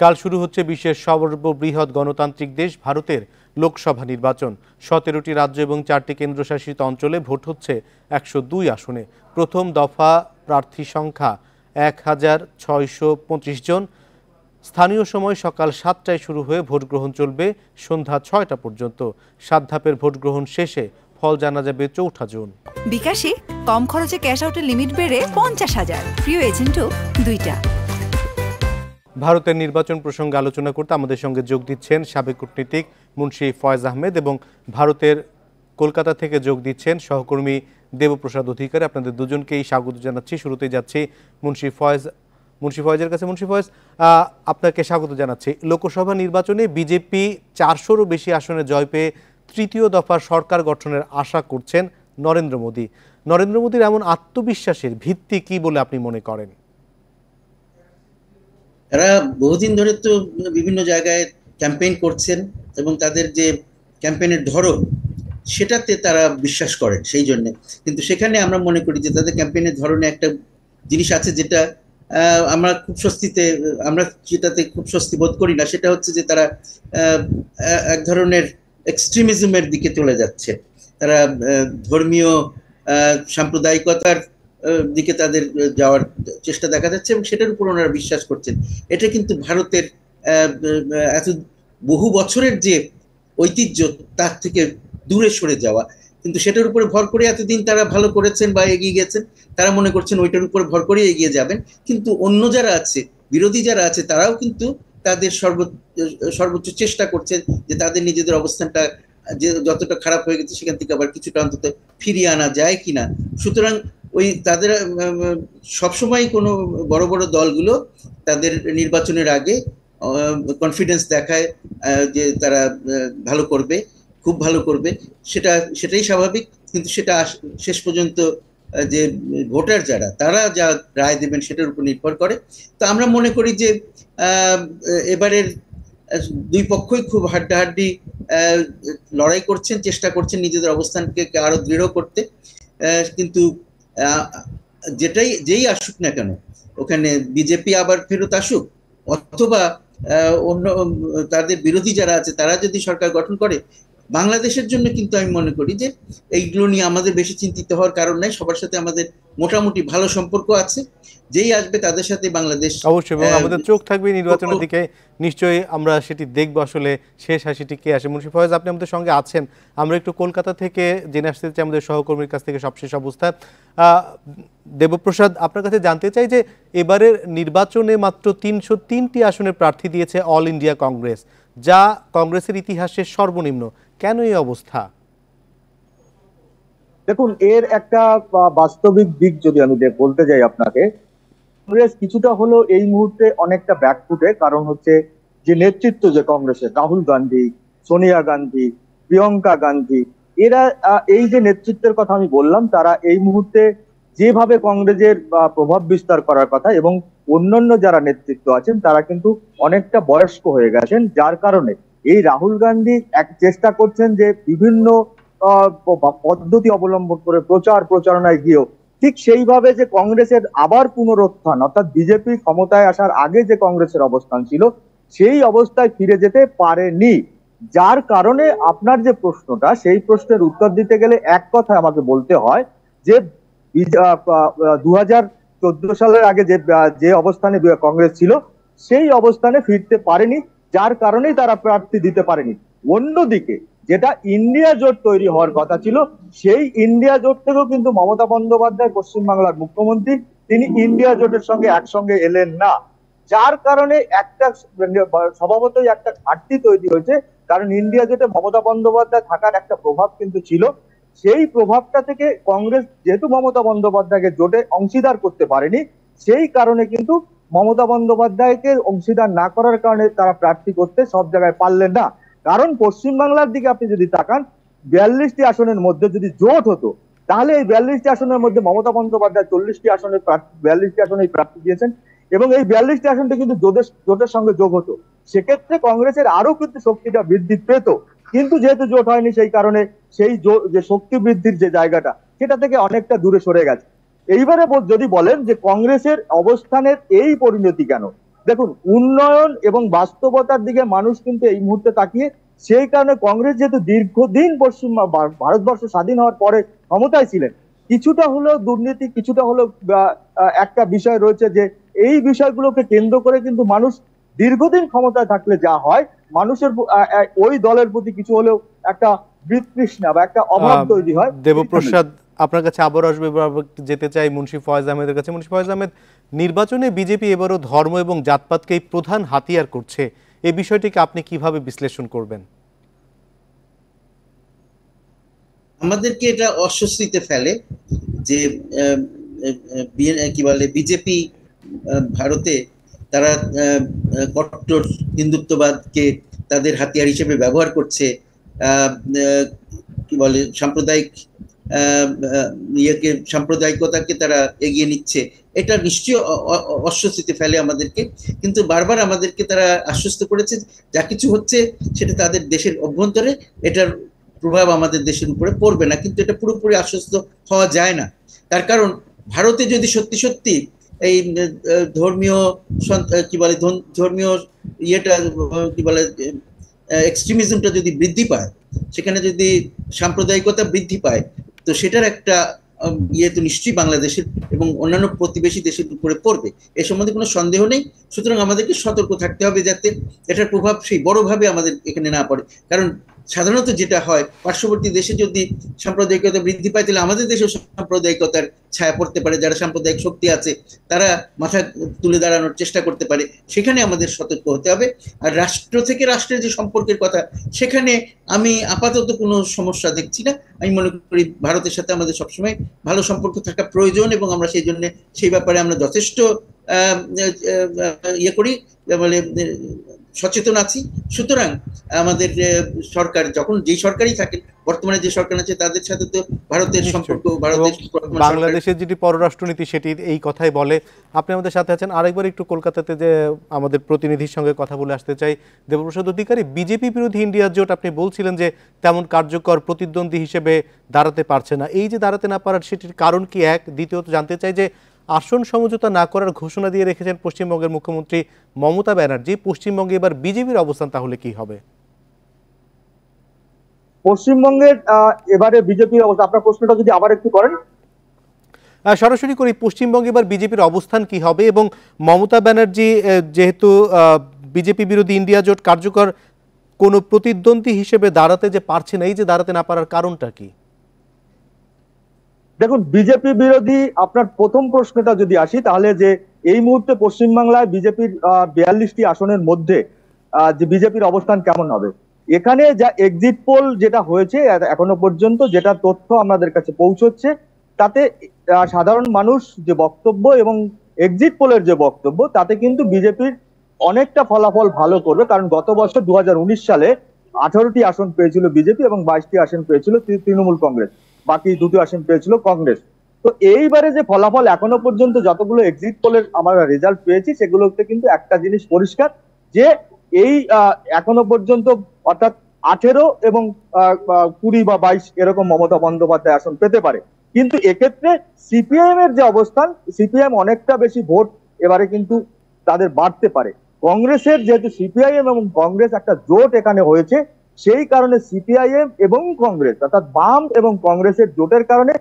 কাল শুরু হচ্ছে বিশ্বের সর্ববৃহৎ গণতান্ত্রিক দেশ ভারতের লোকসভা নির্বাচন সতেরোটি রাজ্য এবং চারটি কেন্দ্রশাসিত অঞ্চলে ভোট হচ্ছে একশো দুই আসনে প্রথম দফা প্রার্থী সংখ্যা এক হাজার ছয়শো পঁচিশ জন স্থানীয় সময় সকাল সাতটায় শুরু হয়ে ভোট গ্রহণ চলবে সন্ধ্যা ছয়টা পর্যন্ত সাত ধাপের ভোট গ্রহণ শেষে ফল জানা যাবে চৌঠা জুন বিকাশে কম খরচে ক্যাশ আউটের লিমিট বেড়ে পঞ্চাশ হাজার প্রিয় এজেন্টও দুইটা ভারতের নির্বাচন প্রসঙ্গে আলোচনা করতে আমাদের সঙ্গে যোগ দিচ্ছেন সাবেক কূটনীতিক মুন্সি ফয়েজ আহমেদ এবং ভারতের কলকাতা থেকে যোগ দিচ্ছেন সহকর্মী দেবপ্রসাদ অধিকারে আপনাদের দুজনকেই স্বাগত জানাচ্ছি শুরুতেই যাচ্ছি মুন্সি ফয়েজ মুন্সি ফয়েজের কাছে মুন্সি ফয়েজ আপনাকে স্বাগত জানাচ্ছি লোকসভা নির্বাচনে বিজেপি চারশোরও বেশি আসনে জয় পেয়ে তৃতীয় দফার সরকার গঠনের আশা করছেন নরেন্দ্র মোদী নরেন্দ্র মোদীর এমন আত্মবিশ্বাসের ভিত্তি কি বলে আপনি মনে করেন এরা বহুদিন ধরে তো বিভিন্ন জায়গায় ক্যাম্পেইন করছেন এবং তাদের যে ক্যাম্পেইনের ধরন সেটাতে তারা বিশ্বাস করেন সেই জন্যে কিন্তু সেখানে আমরা মনে করি যে তাদের ক্যাম্পেইনের ধরনে একটা জিনিস আছে যেটা আমরা খুব স্বস্তিতে আমরা যেটাতে খুব স্বস্তি বোধ করি না সেটা হচ্ছে যে তারা এক ধরনের এক্সট্রিমিজমের দিকে চলে যাচ্ছে তারা ধর্মীয় সাম্প্রদায়িকতার দিকে তাদের যাওয়ার চেষ্টা দেখা যাচ্ছে এবং সেটার উপর ওনারা বিশ্বাস করছেন এটা কিন্তু ভারতের এত বহু বছরের যে ঐতিহ্য তার থেকে দূরে সরে যাওয়া কিন্তু সেটার উপরে ভর করে এতদিন তারা ভালো করেছেন বা এগিয়ে গেছেন তারা মনে করছেন ওইটার উপর ভর করে এগিয়ে যাবেন কিন্তু অন্য যারা আছে বিরোধী যারা আছে তারাও কিন্তু তাদের সর্ব সর্বোচ্চ চেষ্টা করছেন যে তাদের নিজেদের অবস্থানটা যে যতটা খারাপ হয়ে গেছে সেখান থেকে আবার কিছুটা অন্তত ফিরিয়ে আনা যায় কিনা সুতরাং ওই তাদের সবসময় কোনো বড় বড় দলগুলো তাদের নির্বাচনের আগে কনফিডেন্স দেখায় যে তারা ভালো করবে খুব ভালো করবে সেটা সেটাই স্বাভাবিক কিন্তু সেটা শেষ পর্যন্ত যে ভোটার যারা তারা যা রায় দেবেন সেটার উপর নির্ভর করে তো আমরা মনে করি যে এবারের দুই পক্ষই খুব হাড্ডাহাড্ডি লড়াই করছেন চেষ্টা করছেন নিজেদের অবস্থানকে আরো দৃঢ় করতে কিন্তু যেটাই যেই আসুক না কেন ওখানে বিজেপি আবার ফেরত আসুক অথবা অন্য তাদের বিরোধী যারা আছে তারা যদি সরকার গঠন করে বাংলাদেশের জন্য কিন্তু আমি মনে করি যে এইগুলো নিয়ে আমাদের বেশি চিন্তিত হওয়ার কারণ নাই সবার সাথে আমাদের মোটামুটি ভালো সম্পর্ক আছে যেই আসবে তাদের সাথে বাংলাদেশ অবশ্যই আমাদের চোখ থাকবে নির্বাচনের দিকে নিশ্চয়ই আমরা সেটি দেখবো আসলে শেষ হাসিটি কে আসে মুন্সি ফয়েজ আপনি আমাদের সঙ্গে আছেন আমরা একটু কলকাতা থেকে জেনে আসতে চাই আমাদের সহকর্মীর কাছ থেকে সবশেষ অবস্থা দেবপ্রসাদ আপনার কাছে জানতে চাই যে এবারের নির্বাচনে মাত্র তিনশো তিনটি আসনের প্রার্থী দিয়েছে অল ইন্ডিয়া কংগ্রেস যা কংগ্রেসের ইতিহাসে সর্বনিম্ন কেন এই অবস্থা দেখুন এর একটা বাস্তবিক দিক যদি আমি বলতে যাই আপনাকে কংগ্রেস কিছুটা হলো এই মুহূর্তে অনেকটা ব্যাকফুটে কারণ হচ্ছে যে নেতৃত্ব যে কংগ্রেসের রাহুল গান্ধী সোনিয়া গান্ধী প্রিয়ঙ্কা গান্ধী এরা এই যে নেতৃত্বের কথা আমি বললাম তারা এই মুহূর্তে যেভাবে কংগ্রেসের প্রভাব বিস্তার করার কথা এবং অন্যান্য যারা নেতৃত্ব আছেন তারা কিন্তু অনেকটা বয়স্ক হয়ে গেছেন যার কারণে এই রাহুল গান্ধী এক চেষ্টা করছেন যে বিভিন্ন পদ্ধতি অবলম্বন করে প্রচার প্রচারণায় গিয়েও ঠিক সেইভাবে যে কংগ্রেসের আবার পুনরুত্থান অর্থাৎ বিজেপি ক্ষমতায় আসার আগে যে কংগ্রেসের অবস্থান ছিল সেই অবস্থায় ফিরে যেতে পারেনি যার কারণে আপনার যে প্রশ্নটা সেই প্রশ্নের উত্তর দিতে গেলে এক কথা আমাকে বলতে হয় যে দু চোদ্দ সালের আগে যে যে অবস্থানে কংগ্রেস ছিল সেই অবস্থানে ফিরতে পারেনি যার কারণেই তারা প্রার্থী দিতে পারেনি অন্যদিকে যেটা ইন্ডিয়া জোট তৈরি হওয়ার কথা ছিল সেই ইন্ডিয়া জোট থেকেও কিন্তু মমতা বন্দ্যোপাধ্যায় পশ্চিমবাংলার মুখ্যমন্ত্রী তিনি ইন্ডিয়া জোটের সঙ্গে একসঙ্গে এলেন না যার কারণে একটা স্বভাবতই একটা ঘাটতি তৈরি হয়েছে কারণ ইন্ডিয়া জোটে মমতা বন্দ্যোপাধ্যায় থাকার একটা প্রভাব কিন্তু ছিল সেই প্রভাবটা থেকে কংগ্রেস যেহেতু মমতা বন্দ্যোপাধ্যায়কে জোটে অংশীদার করতে পারেনি সেই কারণে কিন্তু মমতা বন্দ্যোপাধ্যায়কে অংশীদার না করার কারণে তারা প্রার্থী করতে সব জায়গায় পারলেন না কারণ পশ্চিমবাংলার দিকে আপনি যদি তাকান বিয়াল্লিশটি আসনের মধ্যে যদি জোট হতো তাহলে এই বিয়াল্লিশটি আসনের মধ্যে মমতা বন্দ্যোপাধ্যায় চল্লিশটি আসনে বিয়াল্লিশটি আসনে প্রার্থী দিয়েছেন এবং এই বিয়াল্লিশটি আসনটি কিন্তু জোটের সঙ্গে যোগ হতো সেক্ষেত্রে কংগ্রেসের আরো কিন্তু শক্তিটা বৃদ্ধি পেত কিন্তু যেহেতু জোট হয়নি সেই কারণে সেই যে শক্তি বৃদ্ধির যে জায়গাটা সেটা থেকে অনেকটা দূরে সরে গেছে এইবারে যদি বলেন যে কংগ্রেসের অবস্থানের এই পরিণতি কেন দেখুন উন্নয়ন এবং বাস্তবতার দিকে মানুষ কিন্তু এই মুহূর্তে তাকিয়ে সেই কারণে কংগ্রেস যেহেতু দীর্ঘদিন পশ্চিম ভারতবর্ষ স্বাধীন হওয়ার পরে ক্ষমতায় ছিলেন কিছুটা হলো দুর্নীতি কিছুটা হলো একটা বিষয় রয়েছে যে এই বিষয়গুলোকে কেন্দ্র করে কিন্তু মানুষ দীর্ঘদিন ক্ষমতায় থাকলে যা হয় মানুষের ওই দলের প্রতি কিছু হলেও একটা বিতৃষ্ণা বা একটা অভাব তৈরি হয় দেবপ্রসাদ আপনার কাছে আবার আসবে যেতে চাই মুন্সি ফয়েজ আহমেদের কাছে মুন্সি ফয়েজ আহমেদ নির্বাচনে বিজেপি এবারও ধর্ম এবং জাতপাতকেই প্রধান হাতিয়ার করছে এই বিষয়টিকে আপনি কিভাবে বিশ্লেষণ করবেন আমাদেরকে এটা অস্বস্তিতে ফেলে যে কি বলে বিজেপি ভারতে তারা কট্টর হিন্দুত্ববাদকে তাদের হাতিয়ার হিসেবে ব্যবহার করছে কি বলে সাম্প্রদায়িক ইয়েকে সাম্প্রদায়িকতাকে তারা এগিয়ে নিচ্ছে এটা নিশ্চয়ই অস্বস্তিতে ফেলে আমাদেরকে কিন্তু বারবার আমাদেরকে তারা আশ্বস্ত করেছে যা কিছু হচ্ছে সেটা তাদের দেশের অভ্যন্তরে এটার প্রভাব আমাদের দেশের উপরে পড়বে না কিন্তু এটা পুরোপুরি আশ্বস্ত হওয়া যায় না তার কারণ ভারতে যদি সত্যি সত্যি এই ধর্মীয় কি বলে ধর্মীয় ইয়েটা কি বলে এক্সট্রিমিজমটা যদি বৃদ্ধি পায় সেখানে যদি সাম্প্রদায়িকতা বৃদ্ধি পায় তো সেটার একটা ইয়ে তো নিশ্চয়ই বাংলাদেশের এবং অন্যান্য প্রতিবেশী দেশের উপরে পড়বে এ সম্বন্ধে কোনো সন্দেহ নেই সুতরাং আমাদেরকে সতর্ক থাকতে হবে যাতে এটার প্রভাব সেই বড়ভাবে আমাদের এখানে না পড়ে কারণ সাধারণত যেটা হয় পার্শ্ববর্তী দেশে যদি সাম্প্রদায়িকতা বৃদ্ধি পায় তাহলে আমাদের দেশেও সাম্প্রদায়িকতার ছায়া পড়তে পারে যারা সাম্প্রদায়িক শক্তি আছে তারা মাথা তুলে দাঁড়ানোর চেষ্টা করতে পারে সেখানে আমাদের সতর্ক হতে হবে আর রাষ্ট্র থেকে রাষ্ট্রের যে সম্পর্কের কথা সেখানে আমি আপাতত কোনো সমস্যা দেখছি না আমি মনে করি ভারতের সাথে আমাদের সবসময় ভালো সম্পর্ক থাকা প্রয়োজন এবং আমরা সেই জন্য সেই ব্যাপারে আমরা যথেষ্ট ইয়ে করি মানে সচেতন আছি সুতরাং আমাদের সরকার যখন যে সরকারই থাকেন বর্তমানে যে সরকার আছে তাদের সাথে তো ভারতের সম্পর্ক ভারতের বাংলাদেশের যেটি পররাষ্ট্রনীতি সেটি এই কথাই বলে আপনি আমাদের সাথে আছেন আরেকবার একটু কলকাতাতে যে আমাদের প্রতিনিধির সঙ্গে কথা বলে আসতে চাই দেবপ্রসাদ অধিকারী বিজেপি বিরোধী ইন্ডিয়া জোট আপনি বলছিলেন যে তেমন কার্যকর প্রতিদ্বন্দ্বী হিসেবে দাঁড়াতে পারছে না এই যে দাঁড়াতে না পারার সেটির কারণ কি এক দ্বিতীয়ত জানতে চাই যে আসন সমঝোতা না করার ঘোষণা দিয়ে রেখেছেন পশ্চিমবঙ্গের মুখ্যমন্ত্রী মমতা ব্যানার্জি পশ্চিমবঙ্গে এবার বিজেপির অবস্থান তাহলে কি হবে পশ্চিমবঙ্গের এবারে বিজেপির অবস্থা আপনার প্রশ্নটা যদি আবার একটু করেন সরাসরি করে পশ্চিমবঙ্গে এবার বিজেপির অবস্থান কি হবে এবং মমতা ব্যানার্জি যেহেতু বিজেপি বিরোধী ইন্ডিয়া জোট কার্যকর কোনো প্রতিদ্বন্দ্বী হিসেবে দাঁড়াতে যে পারছে না এই যে দাঁড়াতে না পারার কারণটা কি দেখুন বিজেপি বিরোধী আপনার প্রথম প্রশ্নটা যদি আসি তাহলে যে এই মুহূর্তে পশ্চিমবাংলায় বিজেপির বিয়াল্লিশটি আসনের মধ্যে যে বিজেপির অবস্থান কেমন হবে এখানে যা এক্সিট পোল যেটা হয়েছে এখনো পর্যন্ত যেটা তথ্য আমাদের কাছে পৌঁছচ্ছে তাতে সাধারণ মানুষ যে বক্তব্য এবং এক্সিট পোলের যে বক্তব্য তাতে কিন্তু বিজেপির অনেকটা ফলাফল ভালো করবে কারণ গত বছর দু সালে আঠারোটি আসন পেয়েছিল বিজেপি এবং বাইশটি আসন পেয়েছিল তৃণমূল কংগ্রেস বাকি দুটো আসন পেয়েছিল কংগ্রেস তো এইবারে যে ফলাফল এখনো পর্যন্ত যতগুলো এক্সিট পোলের আমরা রেজাল্ট পেয়েছি সেগুলোতে কিন্তু একটা জিনিস পরিষ্কার যে এই এখনো পর্যন্ত অর্থাৎ আঠেরো এবং কুড়ি বা বাইশ এরকম মমতা বন্দ্যোপাধ্যায় আসন পেতে পারে কিন্তু এক্ষেত্রে সিপিএম এর যে অবস্থান সিপিএম অনেকটা বেশি ভোট এবারে কিন্তু তাদের বাড়তে পারে কংগ্রেসের যেহেতু সিপিআইএম এবং কংগ্রেস একটা জোট এখানে হয়েছে সেই কারণে সিপিআইএম এবং কংগ্রেস অর্থাৎ বাম এবং কংগ্রেসের জোটের কারণে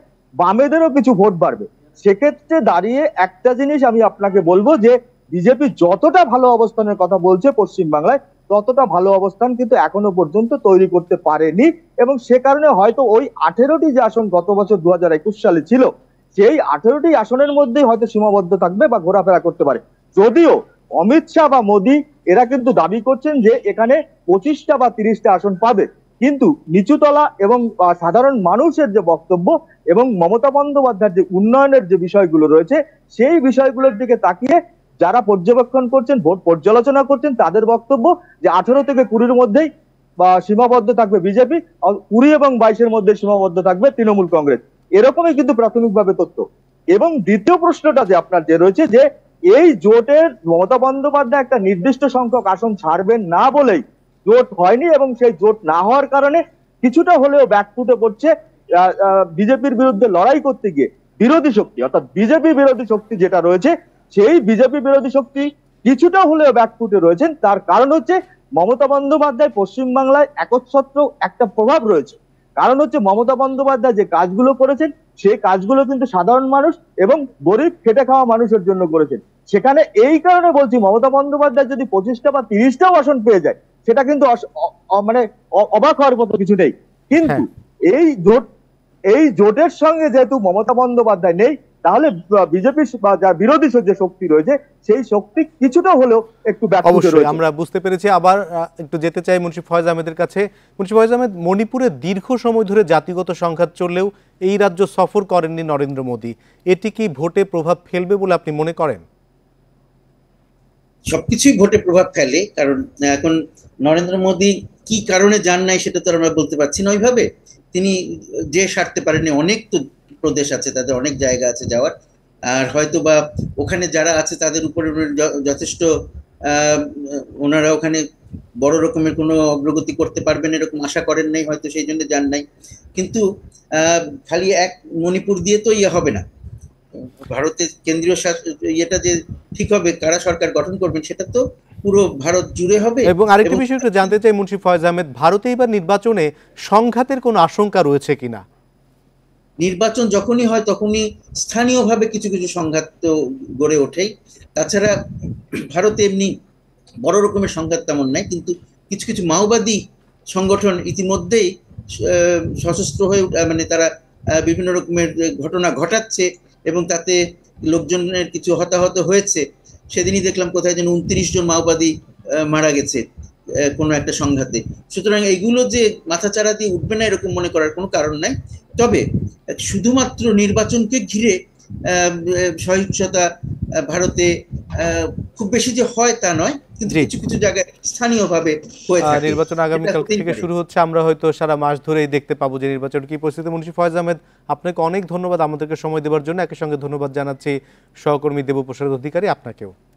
বামেদেরও কিছু ভোট বাড়বে সেক্ষেত্রে দাঁড়িয়ে একটা জিনিস আমি আপনাকে বলবো যে বিজেপি যতটা ভালো অবস্থানের কথা বলছে পশ্চিমবাংলায় ততটা ভালো অবস্থান কিন্তু এখনো পর্যন্ত তৈরি করতে পারেনি এবং সে কারণে হয়তো ওই আঠেরোটি যে আসন গত বছর দু হাজার একুশ সালে ছিল সেই আঠেরোটি আসনের মধ্যেই হয়তো সীমাবদ্ধ থাকবে বা ঘোরাফেরা করতে পারে যদিও অমিত শাহ বা মোদী এরা কিন্তু দাবি করছেন যে এখানে পঁচিশটা বা তিরিশটা আসন পাবে কিন্তু নিচুতলা এবং সাধারণ মানুষের যে বক্তব্য এবং মমতা বন্দ্যোপাধ্যায়ের যে উন্নয়নের যে বিষয়গুলো রয়েছে সেই বিষয়গুলোর দিকে তাকিয়ে যারা পর্যবেক্ষণ করছেন ভোট পর্যালোচনা করছেন তাদের বক্তব্য যে আঠেরো থেকে কুড়ির মধ্যেই সীমাবদ্ধ থাকবে বিজেপি কুড়ি এবং বাইশের মধ্যে সীমাবদ্ধ থাকবে তৃণমূল কংগ্রেস এরকমই কিন্তু প্রাথমিকভাবে তথ্য এবং দ্বিতীয় প্রশ্নটা যে আপনার যে রয়েছে যে এই জোটের মমতা বন্দ্যোপাধ্যায় একটা নির্দিষ্ট সংখ্যক আসন ছাড়বেন না বলেই জোট হয়নি এবং সেই জোট না হওয়ার কারণে কিছুটা হলেও ব্যাকফুটে পড়ছে বিজেপির বিরুদ্ধে লড়াই করতে গিয়ে বিরোধী শক্তি অর্থাৎ বিজেপি বিরোধী শক্তি যেটা রয়েছে সেই বিজেপি বিরোধী শক্তি কিছুটা হলেও ব্যাকফুটে রয়েছেন তার কারণ হচ্ছে মমতা বন্দ্যোপাধ্যায় পশ্চিমবাংলায় একচ্ছত্র একটা প্রভাব রয়েছে কারণ হচ্ছে মমতা বন্দ্যোপাধ্যায় যে কাজগুলো করেছেন সেই কাজগুলো কিন্তু সাধারণ মানুষ এবং গরিব খেটে খাওয়া মানুষের জন্য করেছেন সেখানে এই কারণে বলছি মমতা বন্দ্যোপাধ্যায় যদি পঁচিশটা বা তিরিশটাও আসন পেয়ে যায় সেটা কিন্তু মানে অবাক হওয়ার মতো কিছু নেই কিন্তু হ্যাঁ। এই জোট এই জোটের সঙ্গে যেহেতু মমতা বন্দ্যোপাধ্যায় নেই তাহলে বিজেপি বা যার বিরোধী যে শক্তি রয়েছে সেই শক্তি কিছুটা হলেও একটু অবশ্যই আমরা বুঝতে পেরেছি আবার একটু যেতে চাই মুন্সি ফয়েজ আহমেদের কাছে মুন্সি ফয়েজ আহমেদ মণিপুরে দীর্ঘ সময় ধরে জাতিগত সংঘাত চললেও এই রাজ্য সফর করেননি নরেন্দ্র মোদী এটি কি ভোটে প্রভাব ফেলবে বলে আপনি মনে করেন সবকিছুই ভোটে প্রভাব ফেলে কারণ এখন নরেন্দ্র মোদী কি কারণে যান নাই সেটা তো আমরা বলতে পারছি না ওইভাবে তিনি যে সারতে পারেনি অনেক তো প্রদেশ আছে তাদের অনেক জায়গা আছে যাওয়ার আর হয়তো বা ওখানে যারা আছে তাদের উপরে যথেষ্ট ওনারা ওখানে বড় রকমের কোনো অগ্রগতি করতে পারবেন এরকম আশা করেন নাই হয়তো সেই জন্য যান নাই কিন্তু খালি এক মণিপুর দিয়ে তো ইয়ে হবে না ভারতের কেন্দ্রীয় ইয়েটা যে ঠিক হবে কারা সরকার গঠন করবেন সেটা তো পুরো ভারত জুড়ে হবে এবং আরেকটি বিষয় একটু জানতে চাই মুন্সি ফয়েজ আহমেদ ভারতে এবার নির্বাচনে সংঘাতের কোনো আশঙ্কা রয়েছে কিনা নির্বাচন যখনই হয় তখনই স্থানীয়ভাবে কিছু কিছু সংঘাত তো গড়ে ওঠেই তাছাড়া ভারতে এমনি বড় রকমের সংঘাত তেমন নাই কিন্তু কিছু কিছু মাওবাদী সংগঠন ইতিমধ্যেই সশস্ত্র হয়ে মানে তারা বিভিন্ন রকমের ঘটনা ঘটাচ্ছে এবং তাতে লোকজনের কিছু হতাহত হয়েছে সেদিনই দেখলাম কোথায় যেন উনত্রিশ জন মাওবাদী মারা গেছে কোনো একটা সংঘাতে সুতরাং এইগুলো যে মাথাচাড়া দিয়ে উঠবে না এরকম মনে করার কোনো কারণ নাই তবে শুধুমাত্র নির্বাচনকে ঘিরে সহিংসতা ভারতে খুব বেশি যে হয় তা নয় কিছু জায়গায় স্থানীয়ভাবে হয়ে নির্বাচন আগামীকাল থেকে শুরু হচ্ছে আমরা হয়তো সারা মাস ধরেই দেখতে পাবো যে নির্বাচন কি পরিস্থিতি মুন্সি ফয়েজ আহমেদ আপনাকে অনেক ধন্যবাদ আমাদেরকে সময় দেওয়ার জন্য একই সঙ্গে ধন্যবাদ জানাচ্ছি সহকর্মী দেব দেবপ্রসাদ অধিকারী আপনাকেও